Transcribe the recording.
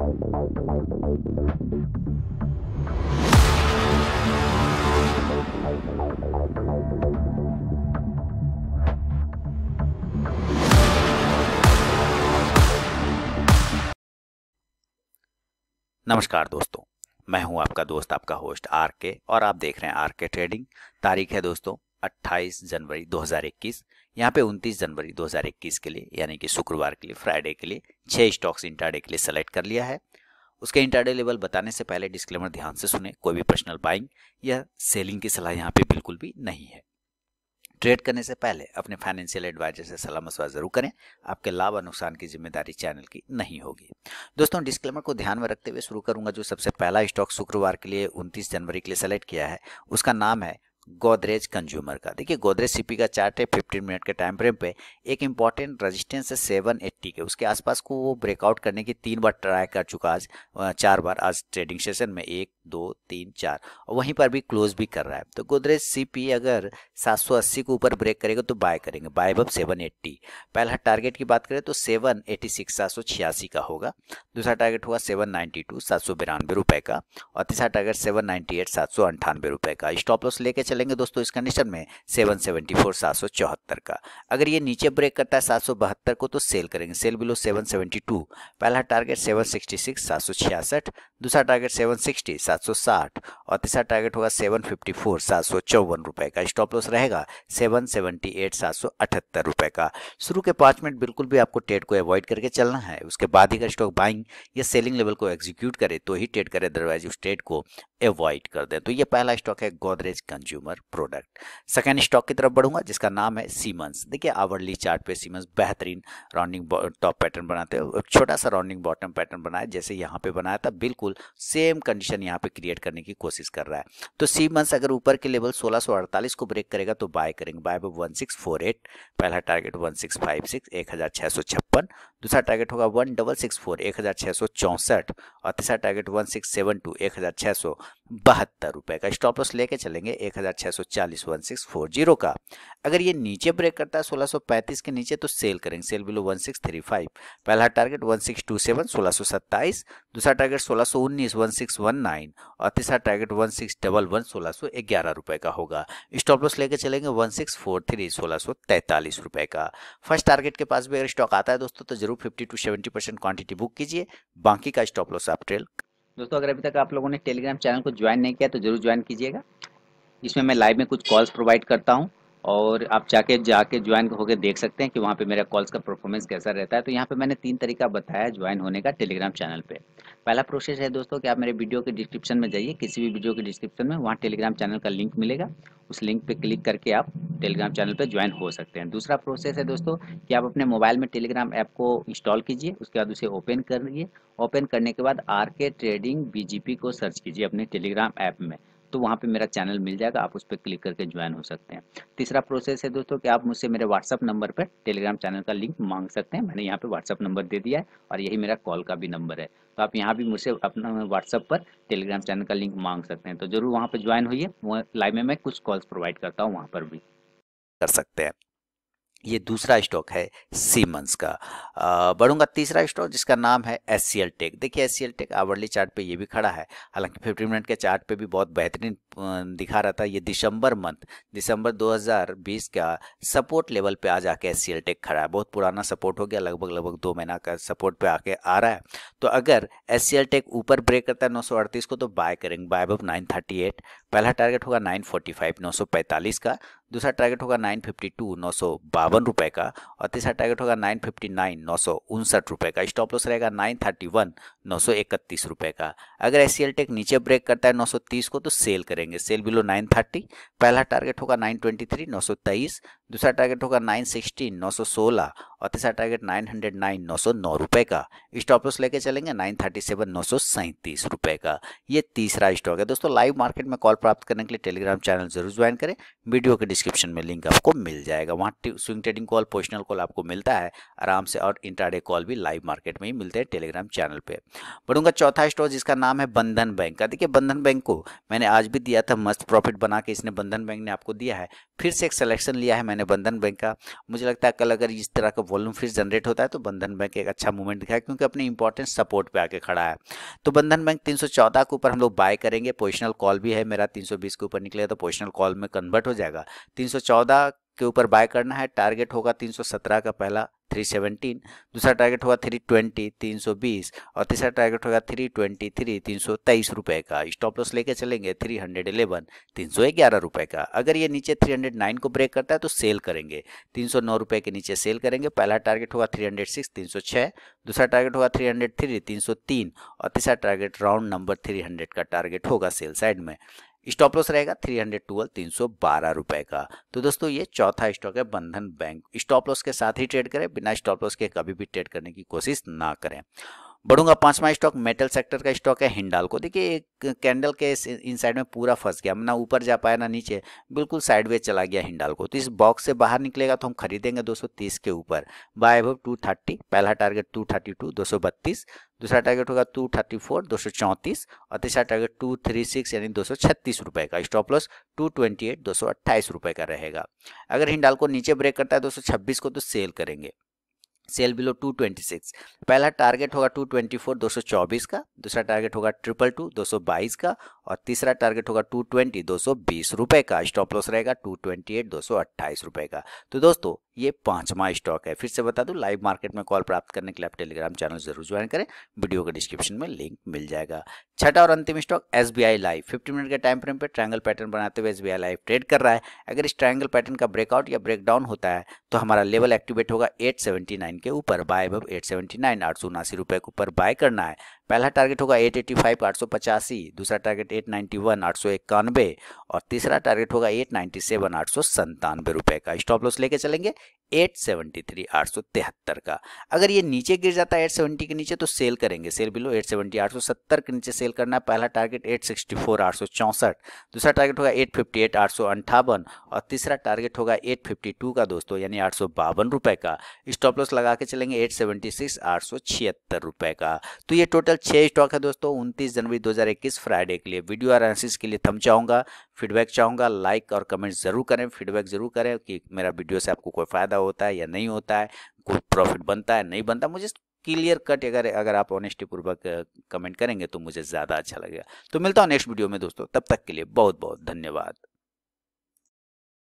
नमस्कार दोस्तों मैं हूं आपका दोस्त आपका होस्ट आर के और आप देख रहे हैं आर के ट्रेडिंग तारीख है दोस्तों 28 जनवरी 2021 यहाँ पे 29 जनवरी 2021 के लिए यानी कि शुक्रवार के लिए फ्राइडे के लिए छह स्टॉक्स इंटरडे के लिए सेलेक्ट कर लिया है उसके इंटरडे लेवल बताने से पहले डिस्क्लेमर ध्यान से सुने कोई भी पर्सनल बाइंग या सेलिंग की सलाह यहाँ पे बिल्कुल भी नहीं है ट्रेड करने से पहले अपने फाइनेंशियल एडवाइजर से सलाह मशवरा जरूर करें आपके लाभ और नुकसान की जिम्मेदारी चैनल की नहीं होगी दोस्तों डिस्क्लेमर को ध्यान में रखते हुए शुरू करूंगा जो सबसे पहला स्टॉक शुक्रवार के लिए 29 जनवरी के लिए सेलेक्ट किया है उसका नाम है गोदरेज कंज्यूमर का देखिए गोदरेज सीपी का चार्ट है 15 मिनट के टाइम फ्रेम पे एक इंपॉर्टेंट रेजिस्टेंस है सेवन ठीक है उसके आसपास को वो ब्रेकआउट करने की तीन बार ट्राई कर चुका आज चार बार आज ट्रेडिंग सेशन में एक दो तीन चार और वहीं पर भी क्लोज भी कर रहा है तो गोदरेज सीपी अगर 780 के ऊपर ब्रेक करेगा तो बाय करेंगे बाय अब 780 पहला टारगेट की बात करें तो 786 छियासी का होगा दूसरा टारगेट होगा टू सात सौ बिरानवे रुपये का और तीसरा टारगेट सेवन नाइन्टी एट सात सौ अंठानवे रुपये का स्टॉप लॉस लेके चलेंगे दोस्तों इस कंडीशन में सेवन सेवेंटी फोर सात सौ चौहत्तर का अगर ये नीचे ब्रेक करता है सात सौ बहत्तर को तो सेल करेंगे करेंगे सेल बिलो 772 पहला टारगेट 766 766 दूसरा टारगेट 760 760 और तीसरा टारगेट होगा 754 सात सौ चौवन रुपये का स्टॉप लॉस रहेगा 778 सात सौ अठहत्तर रुपये का शुरू के पाँच मिनट बिल्कुल भी आपको ट्रेड को अवॉइड करके चलना है उसके बाद ही अगर स्टॉक बाइंग या सेलिंग लेवल को एग्जीक्यूट करे तो ही ट्रेड करे अदरवाइज उस ट्रेड को अवॉइड कर दें तो ये पहला स्टॉक है Godrej consumer product second stock की तरफ बढ़ूंगा जिसका नाम है सीमंस देखिए आवर्ली चार्ट पे सीमंस बेहतरीन राउंडिंग टॉप पैटर्न बनाते हैं छोटा सा राउंडिंग बॉटम पैटर्न बनाया जैसे यहाँ पे बनाया था बिल्कुल सेम कंडीशन यहाँ पे क्रिएट करने की कोशिश कर रहा है तो सी मंथ्स अगर ऊपर के लेवल 1648 को ब्रेक करेगा तो बाय करेंगे बाय वन सिक्स पहला टारगेट वन सिक्स सौ छप्पन दूसरा टारगेट होगा वन डबल सिक्स फोर एक हज़ार छः सौ चौंसठ और तीसरा target one six seven two एक हज़ार छः सौ बहत्तर रुपये का स्टॉप लॉस लेके चलेंगे एक हज़ार छः सौ चालीस वन सिक्स फोर जीरो का अगर ये नीचे ब्रेक करता है सोलह सौ पैंतीस के नीचे तो सेल करेंगे sell below one six three five पहला target one six two seven सोलह सौ सत्ताईस दूसरा टारगेट सोलह सौ उन्नीस वन सिक्स वन नाइन और तीसरा target one six double one सोलह सौ ग्यारह रुपये का होगा स्टॉप लॉस लेके चलेंगे वन सिक्स फोर थ्री सोलह सौ तैंतालीस रुपये का फर्स्ट टारगेट के पास भी अगर स्टॉक आता है दोस्तों तो जरूर fifty two seventy percent quantity book कीजिए बाकी का स्टॉप लॉस आप ट्रेल दोस्तों अगर अभी तक आप लोगों ने टेलीग्राम चैनल को ज्वाइन नहीं किया तो जरूर ज्वाइन कीजिएगा इसमें मैं लाइव में कुछ कॉल्स प्रोवाइड करता हूँ और आप जाके जाके ज्वाइन होकर देख सकते हैं कि वहाँ पे मेरा कॉल्स का परफॉर्मेंस कैसा रहता है तो यहाँ पे मैंने तीन तरीका बताया ज्वाइन होने का टेलीग्राम चैनल पे पहला प्रोसेस है दोस्तों कि आप मेरे वीडियो के डिस्क्रिप्शन में जाइए किसी भी वीडियो के डिस्क्रिप्शन में वहाँ टेलीग्राम चैनल का लिंक मिलेगा उस लिंक पर क्लिक करके आप टेलीग्राम चैनल पर ज्वाइन हो सकते हैं दूसरा प्रोसेस है दोस्तों कि आप अपने मोबाइल में टेलीग्राम ऐप को इंस्टॉल कीजिए उसके बाद उसे ओपन करिए ओपन करने के बाद आर के ट्रेडिंग बी को सर्च कीजिए अपने टेलीग्राम ऐप में तो वहाँ पे मेरा चैनल मिल जाएगा आप उस पर क्लिक करके ज्वाइन हो सकते हैं तीसरा प्रोसेस है दोस्तों कि आप मुझसे मेरे व्हाट्सअप नंबर पर टेलीग्राम चैनल का लिंक मांग सकते हैं मैंने यहाँ पे व्हाट्सअप नंबर दे दिया है और यही मेरा कॉल का भी नंबर है तो आप यहाँ भी मुझसे अपना व्हाट्सअप पर टेलीग्राम चैनल का लिंक मांग सकते हैं तो जरूर वहाँ पर ज्वाइन होइए लाइव में मैं कुछ कॉल्स प्रोवाइड करता हूँ वहाँ पर भी कर सकते हैं ये दूसरा स्टॉक है सीमंस का बढ़ूंगा तीसरा स्टॉक जिसका नाम है एस सी एल टेक देखिए S C L tech hourly chart पे ये भी खड़ा है हालांकि फिफ्टी मिनट के चार्ट पे भी बहुत बेहतरीन दिखा रहा था ये दिसंबर मंथ दिसंबर 2020 का सपोर्ट लेवल पे आ जाके एस सी एल टेक खड़ा है बहुत पुराना सपोर्ट हो गया लगभग लगभग दो महीना का सपोर्ट पर आके आ रहा है तो अगर एस सी एल टेक ऊपर ब्रेक करता है नौ सौ अड़तीस को तो बाय करेंगे बाय अब नाइन थर्टी एट पहला टारगेट होगा नाइन फोर्टी फाइव नौ सौ पैंतालीस का दूसरा टारगेट होगा नाइन फिफ्टी टू नौ सौ बावन रुपए का और तीसरा टारगेट होगा नाइन फिफ्टी नाइन नौ सौ उनसठ रुपए का स्टॉप लॉस रहेगा नाइन थर्टी वन नौ सौ इकतीस रुपए का अगर एस टेक नीचे ब्रेक करता है नौ सौ तीस को तो सेल करेंगे सेल बिलो नाइन थर्टी पहला टारगेट होगा नाइन ट्वेंटी थ्री नौ सौ तेईस दूसरा टारगेट होगा 916 916 और तीसरा टारगेट 909 909 रुपए का स्टॉप लॉस लेके चलेंगे 937 937 रुपए का ये तीसरा स्टॉक है दोस्तों लाइव मार्केट में कॉल प्राप्त करने के लिए टेलीग्राम चैनल जरूर ज्वाइन करें वीडियो के डिस्क्रिप्शन में लिंक आपको मिल जाएगा वहाँ swing trading call positional call आपको मिलता है आराम से और इंटरडे कॉल भी लाइव मार्केट में ही मिलते हैं टेलीग्राम चैनल पर बढ़ूंगा चौथा स्टॉक जिसका नाम है बंधन बैंक का देखिए बंधन बैंक को मैंने आज भी दिया था मस्त प्रॉफिट बना के इसने बंधन बैंक ने आपको दिया है फिर से एक सलेक्शन लिया है मैंने यानी बंधन बैंक का मुझे लगता है कल अगर इस तरह का वॉल्यूम फिर जनरेट होता है तो बंधन बैंक एक अच्छा मूवमेंट दिखाया क्योंकि अपने इंपॉर्टेंट सपोर्ट पे आके खड़ा है तो बंधन बैंक 314 के ऊपर हम लोग बाय करेंगे पोजिशनल कॉल भी है मेरा तीन के ऊपर निकलेगा तो पोजिशनल कॉल में कन्वर्ट हो जाएगा तीन के ऊपर बाय करना है टारगेट होगा तीन का पहला 317 दूसरा टारगेट होगा 320 320 और तीसरा टारगेट होगा 323 323 रुपए का स्टॉप लॉस लेके चलेंगे 311 311 रुपए का अगर ये नीचे 309 को ब्रेक करता है तो सेल करेंगे 309 रुपए के नीचे सेल करेंगे पहला टारगेट होगा 306 306 दूसरा टारगेट होगा 303 303 और तीसरा टारगेट राउंड नंबर 300 का टारगेट होगा सेल साइड में स्टॉप लॉस रहेगा थ्री हंड्रेड ट्वेल्व तीन सौ बारह रुपए का तो दोस्तों ये चौथा स्टॉक है बंधन बैंक स्टॉप लॉस के साथ ही ट्रेड करें बिना स्टॉप लॉस के कभी भी ट्रेड करने की कोशिश ना करें बढ़ूंगा पांचवा स्टॉक मेटल सेक्टर का स्टॉक है हिंडाल को देखिए एक कैंडल के इन साइड में पूरा फंस गया ना ऊपर जा पाया ना नीचे बिल्कुल साइडवेज चला गया हिंडाल को तो इस बॉक्स से बाहर निकलेगा तो हम खरीदेंगे 230 के ऊपर बाय टू 230 पहला टारगेट 232 बत्तीस दूसरा टारगेट होगा 234 चौंतीस और तीसरा टारगेट सिक्स यानी दो रुपए का स्टॉप लॉस सौ अट्ठाईस रुपए का रहेगा अगर हिंडाल को नीचे ब्रेक करता है छब्बीस को तो सेल करेंगे सेल बिलो 226 पहला टारगेट होगा 224 224 का दूसरा टारगेट होगा ट्रिपल टू दो का और तीसरा टारगेट होगा 220 220 रुपए का स्टॉप लॉस रहेगा 228 ट्वेंटी रुपए का तो दोस्तों ये पांचवा स्टॉक है फिर से बता दूं लाइव मार्केट में कॉल प्राप्त करने के लिए आप टेलीग्राम चैनल जरूर ज्वाइन करें वीडियो के डिस्क्रिप्शन में लिंक मिल जाएगा छठा और अंतिम stock S live fifty minute के टाइम फ्रेम पर ट्राइंगल पैटर्न बनाते हुए एस लाइव ट्रेड कर रहा है अगर इस ट्राइंगल पैटर्न का ब्रेकआउट या ब्रेकडाउन होता है तो हमारा लेवल एक्टिवेट होगा एट के ऊपर बाय अब एट सेवेंटी नाइन आठ सौ उनासी रुपये के ऊपर बाय करना है पहला टारगेट होगा एट एटी फाइव आठ सौ पचासी दूसरा टारगेट एट नाइन्टी वन आठ सौ इक्यानवे और तीसरा टारगेट होगा एट नाइन्टी सेवन आठ सौ संतानवे रुपये का स्टॉप लॉस लेके चलेंगे एट सेवेंटी थ्री आठ सौ तिहत्तर का अगर ये नीचे गिर जाता है एट सेवेंटी के नीचे तो सेल करेंगे सेल बिलो एट सेवेंटी आठ सौ सत्तर के नीचे सेल करना है पहला टारगेट एट सिक्सटी फोर आठ सौ चौंसठ दूसरा टारगेट होगा एट फिफ्टी एट आठ सौ अंठावन और तीसरा टारगेट होगा एट फिफ्टी टू का दोस्तों यानी आठ सौ बावन रुपये का स्टॉप लॉस लगा के चलेंगे एट सेवेंटी सिक्स आठ सौ छिहत्तर रुपये का तो ये टोटल छह स्टॉक है दोस्तों उनतीस जनवरी 2021 फ्राइडे के लिए वीडियो एनालिसिस के लिए थम चाहूँगा फीडबैक चाहूँगा लाइक और कमेंट ज़रूर करें फीडबैक ज़रूर करें कि मेरा वीडियो से आपको कोई फ़ायदा होता है या नहीं होता है कोई प्रॉफिट बनता है नहीं बनता मुझे क्लियर कट अगर अगर आप ऑनेस्टी पूर्वक कमेंट करेंगे तो मुझे ज़्यादा अच्छा लगेगा तो मिलता हूँ नेक्स्ट वीडियो में दोस्तों तब तक के लिए बहुत बहुत धन्यवाद